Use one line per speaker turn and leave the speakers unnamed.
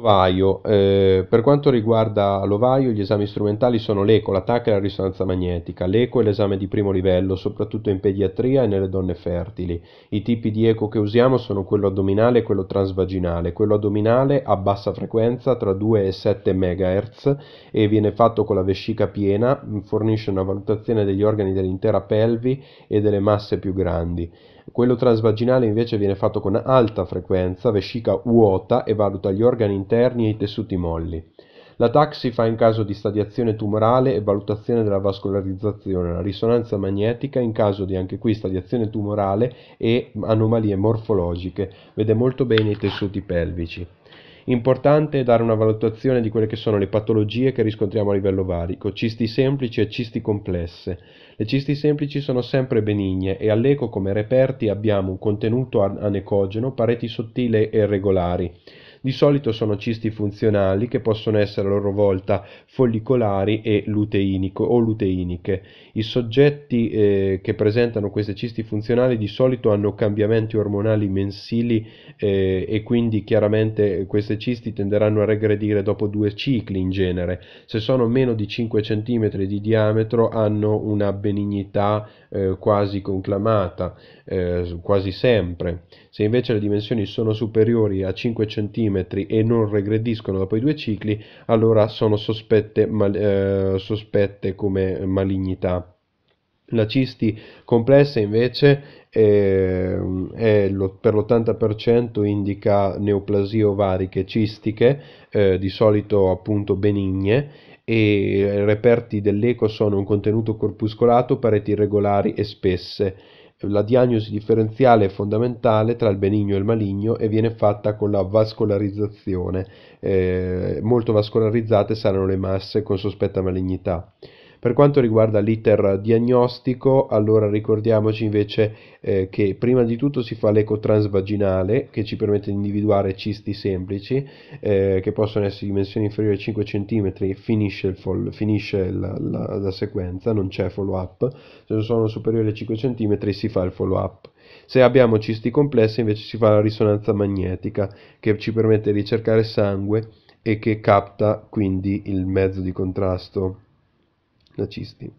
Ovaio. Eh, per quanto riguarda l'ovaio, gli esami strumentali sono l'eco, l'attacco e la risonanza magnetica. L'eco è l'esame di primo livello, soprattutto in pediatria e nelle donne fertili. I tipi di eco che usiamo sono quello addominale e quello transvaginale. Quello addominale a bassa frequenza, tra 2 e 7 MHz, e viene fatto con la vescica piena, mm, fornisce una valutazione degli organi dell'intera pelvi e delle masse più grandi. Quello transvaginale invece viene fatto con alta frequenza, vescica vuota e valuta gli organi interni interni e i tessuti molli. La TAC si fa in caso di stadiazione tumorale e valutazione della vascolarizzazione, la risonanza magnetica in caso di anche qui stadiazione tumorale e anomalie morfologiche. Vede molto bene i tessuti pelvici. Importante è dare una valutazione di quelle che sono le patologie che riscontriamo a livello varico, cisti semplici e cisti complesse. Le cisti semplici sono sempre benigne e all'eco come reperti abbiamo un contenuto anecogeno, pareti sottili e regolari di solito sono cisti funzionali che possono essere a loro volta follicolari e luteinico o luteiniche. I soggetti eh, che presentano queste cisti funzionali di solito hanno cambiamenti ormonali mensili eh, e quindi chiaramente queste cisti tenderanno a regredire dopo due cicli in genere. Se sono meno di 5 cm di diametro hanno una benignità eh, quasi conclamata, eh, quasi sempre. Se invece le dimensioni sono superiori a 5 cm mm e non regrediscono dopo i due cicli, allora sono sospette, mal, eh, sospette come malignità. La cisti complessa invece è, ehm, è lo, per l'80% indica neoplasie ovariche cistiche, eh, di solito appunto benigne, e i reperti dell'eco sono un contenuto corpuscolato, pareti irregolari e spesse la diagnosi differenziale è fondamentale tra il benigno e il maligno e viene fatta con la vascolarizzazione. Eh, molto vascolarizzate saranno le masse con sospetta malignità. Per quanto riguarda l'iter diagnostico, allora ricordiamoci invece eh, che prima di tutto si fa l'eco transvaginale che ci permette di individuare cisti semplici eh, che possono essere di dimensioni inferiori a 5 cm e finisce, follow, finisce la, la, la sequenza, non c'è follow up, se sono superiori a 5 cm si fa il follow up. Se abbiamo cisti complessi invece si fa la risonanza magnetica che ci permette di ricercare sangue e che capta quindi il mezzo di contrasto. इतना चीज़ थी